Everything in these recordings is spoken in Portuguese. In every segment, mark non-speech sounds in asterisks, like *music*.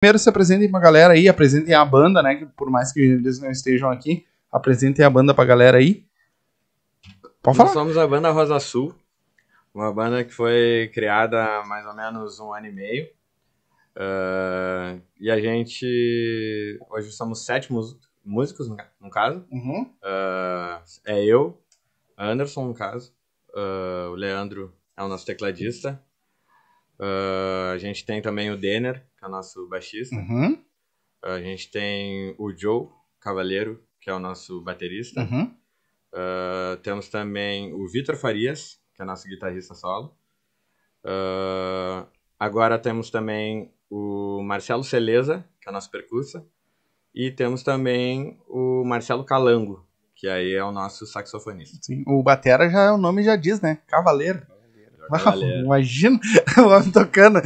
primeiro se apresentem pra galera aí, apresentem a banda, né? Que por mais que eles não estejam aqui, apresentem a banda pra galera aí. Pode falar. Nós somos a banda Rosa Sul, uma banda que foi criada há mais ou menos um ano e meio. Uh, e a gente. Hoje somos sete músicos, no, caso. Uhum. Uh, é eu, Anderson, no caso. Uh, o Leandro é o nosso tecladista. a gente tem também o Denner, que é o nosso baixista. Uhum. A gente tem o Joe Cavalheiro, que é o nosso baterista. Uhum. Uh, temos também o Vitor Farias, que é nosso guitarrista solo. Uh, agora temos também o Marcelo Celeza, que é nosso percussa. E temos também o Marcelo Calango, que aí é o nosso saxofonista. Sim, o Batera já o nome já diz, né? Cavaleiro imagina *laughs* o homem tocando.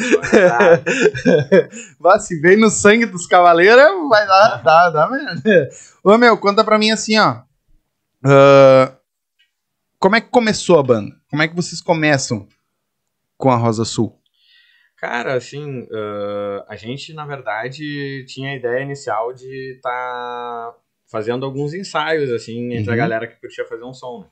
Vai, *laughs* se vem no sangue dos cavaleiros, vai dar, dá, dá merda. Ô meu, conta pra mim assim, ó. Uh, como é que começou a banda? Como é que vocês começam com a Rosa Sul? Cara, assim, uh, a gente, na verdade, tinha a ideia inicial de estar tá fazendo alguns ensaios, assim, entre uhum. a galera que curtia fazer um som, né?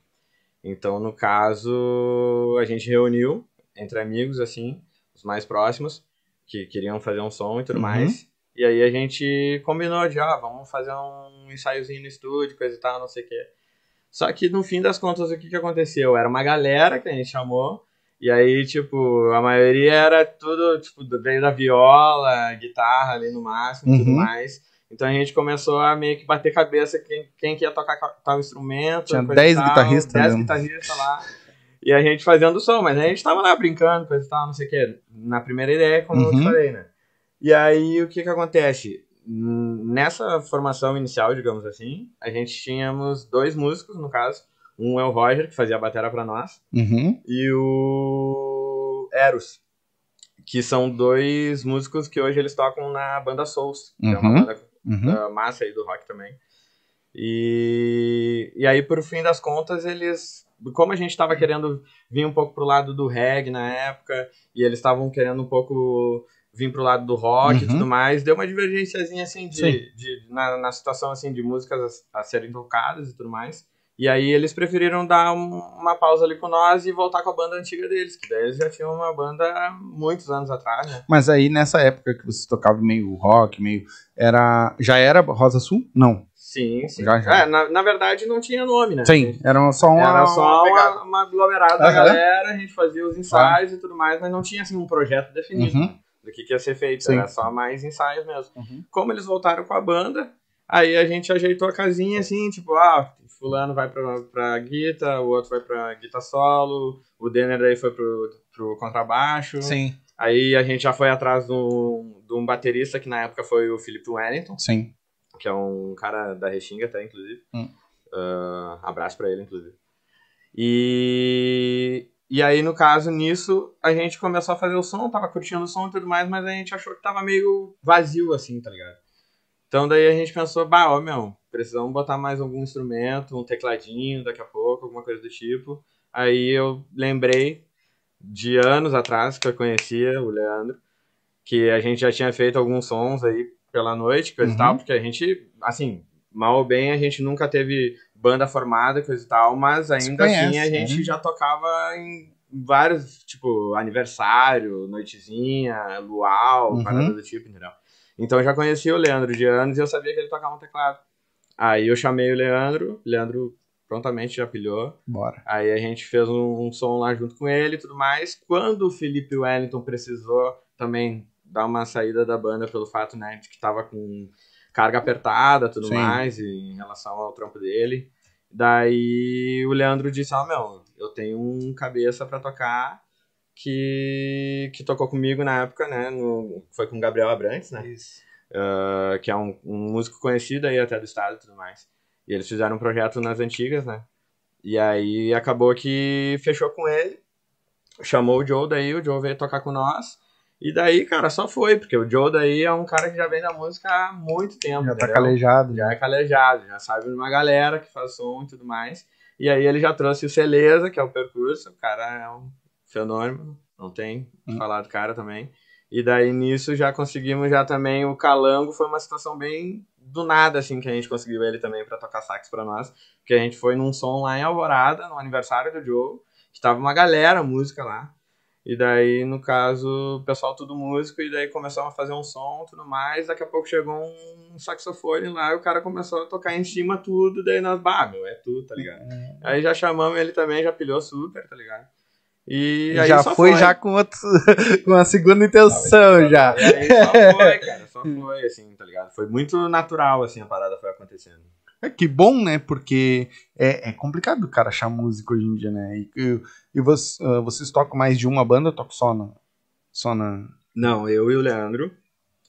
Então, no caso, a gente reuniu entre amigos, assim, os mais próximos, que queriam fazer um som e tudo uhum. mais. E aí a gente combinou de, ah, vamos fazer um ensaiozinho no estúdio, coisa e tal, não sei o quê. Só que no fim das contas, o que, que aconteceu? Era uma galera que a gente chamou, e aí, tipo, a maioria era tudo, tipo, veio da viola, guitarra ali no máximo e uhum. tudo mais. Então a gente começou a meio que bater cabeça quem, quem que ia tocar tal instrumento. Tinha 10 guitarristas. 10 guitarristas lá. E a gente fazendo o som, mas a gente tava lá brincando, coisa e tal, não sei o que. Na primeira ideia, como uhum. eu falei, né? E aí o que que acontece? Nessa formação inicial, digamos assim, a gente tínhamos dois músicos, no caso. Um é o Roger, que fazia a bateria para nós, uhum. e o Eros, que são dois músicos que hoje eles tocam na banda Souls, que é uma uhum. banda uhum. Ah, massa aí do rock também. E, e aí, por fim das contas, eles. Como a gente estava querendo vir um pouco pro lado do reggae na época, e eles estavam querendo um pouco vir pro lado do rock uhum. e tudo mais, deu uma divergênciazinha assim de, de, de na, na, situação assim de músicas a, a serem tocadas e tudo mais. E aí eles preferiram dar uma pausa ali com nós e voltar com a banda antiga deles, que daí eles já tinham uma banda muitos anos atrás, né? Mas aí nessa época que você tocava meio rock, meio era já era Rosa Sul? Não. Sim, sim. Já, já. É, na, na, verdade não tinha nome, né? Sim, era só uma. Era só uma, uma aglomerada uhum. da galera, a gente fazia os ensaios uhum. e tudo mais, mas não tinha assim um projeto definido uhum. do que, que, ia ser feito. Sim. Era só mais ensaios mesmo. Uhum. Como eles voltaram com a banda, aí a gente ajeitou a casinha assim, tipo, ah, fulano vai pra, pra guita, o outro vai pra guita solo, o Denner aí foi pro, pro contrabaixo. Sim. Aí a gente já foi atrás de um, de um baterista, que na época foi o Felipe Wellington. Sim. Que é um cara da Rexinga até, inclusive. Hum. Uh, abraço pra ele, inclusive. E, e aí, no caso, nisso, a gente começou a fazer o som, tava curtindo o som e tudo mais, mas a gente achou que tava meio vazio, assim, tá ligado? Então daí a gente pensou, bah, ó, meu, precisamos botar mais algum instrumento, um tecladinho daqui a pouco, alguma coisa do tipo. Aí eu lembrei de anos atrás que eu conhecia o Leandro, que a gente já tinha feito alguns sons aí pela noite, coisa uhum. e tal, uhum. porque a gente, assim, mal ou bem, a gente nunca teve banda formada, coisa e tal, mas ainda assim a né? gente já tocava em vários, tipo, aniversário, noitezinha, luau, uhum. parada do tipo, entendeu? Então eu já conhecia o Leandro de anos e eu sabia que ele tocava um teclado. Aí eu chamei o Leandro, o Leandro prontamente já pilhou. Bora. Aí a gente fez um, um som lá junto com ele e tudo mais. Quando o Felipe Wellington precisou também dar uma saída da banda pelo fato, né, de que tava com carga apertada tudo Sim. mais, e em relação ao trampo dele. Daí o Leandro disse: Ah, meu, eu tenho um cabeça para tocar que, que tocou comigo na época, né? No, foi com o Gabriel Abrantes, né? Isso. Uh, que é um, um, músico conhecido aí até do estado e tudo mais. E eles fizeram um projeto nas antigas, né? E aí acabou que fechou com ele, chamou o Joe daí, o Joe veio tocar com nós. E daí, cara, só foi, porque o Joe daí é um cara que já vem da música há muito tempo. Já tá entendeu? tá calejado. Né? Já é calejado, já sabe uma galera que faz som e tudo mais. E aí ele já trouxe o Celeza, que é o percurso, o cara é um fenômeno, não tem uhum. falar do cara também. E daí nisso já conseguimos já também o Calango, foi uma situação bem do nada assim que a gente conseguiu ele também para tocar sax para nós, porque a gente foi num som lá em Alvorada, no aniversário do Diogo, que tava uma galera música lá. E daí, no caso, o pessoal tudo músico, e daí começaram a fazer um som tudo mais. Daqui a pouco chegou um saxofone lá e o cara começou a tocar em cima tudo, daí nós, bah, meu, é tudo, tá ligado? Hum. Aí já chamamos ele também, já pilhou super, tá ligado? E, já foi, foi, já com, outro, *laughs* com a segunda intenção, já. E aí só *laughs* foi, cara, só foi, assim, tá ligado? Foi muito natural, assim, a parada foi acontecendo. É que bom, né? Porque é, é complicado o cara achar música hoje em dia, né? E, e, vocês, uh, ah, vocês tocam mais de uma banda ou tocam só na, só na... Não, eu e o Leandro,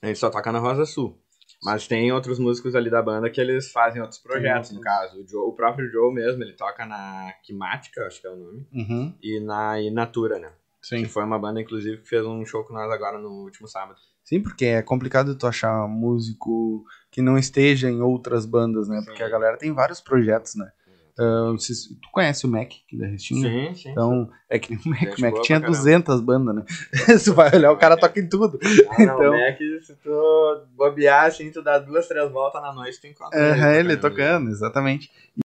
a gente só toca na Rosa Sul. Mas tem outros músicos ali da banda que eles fazem outros projetos, no caso. O, Joe, o, próprio Joe mesmo, ele toca na Quimática, acho que é o nome, uhum. e na Natura né? Sim. Que foi uma banda, inclusive, que fez um show com nós agora no último sábado. Sim, porque é complicado tu achar músico que não esteja em outras bandas, né? Sim. Porque a galera tem vários projetos, né? Uh, tu conhece o Mac, da é Restinga? Sim, sim. Então, é que nem o Mac. O Mac tinha 200 bandas, né? *laughs* se tu vai olhar, o cara toca em tudo. Ah, então... Não, o então, Mac, se tu bobear, assim, tu dá duas, três voltas na noite, tu encontra. uh -huh, ele, ele tocando, exatamente.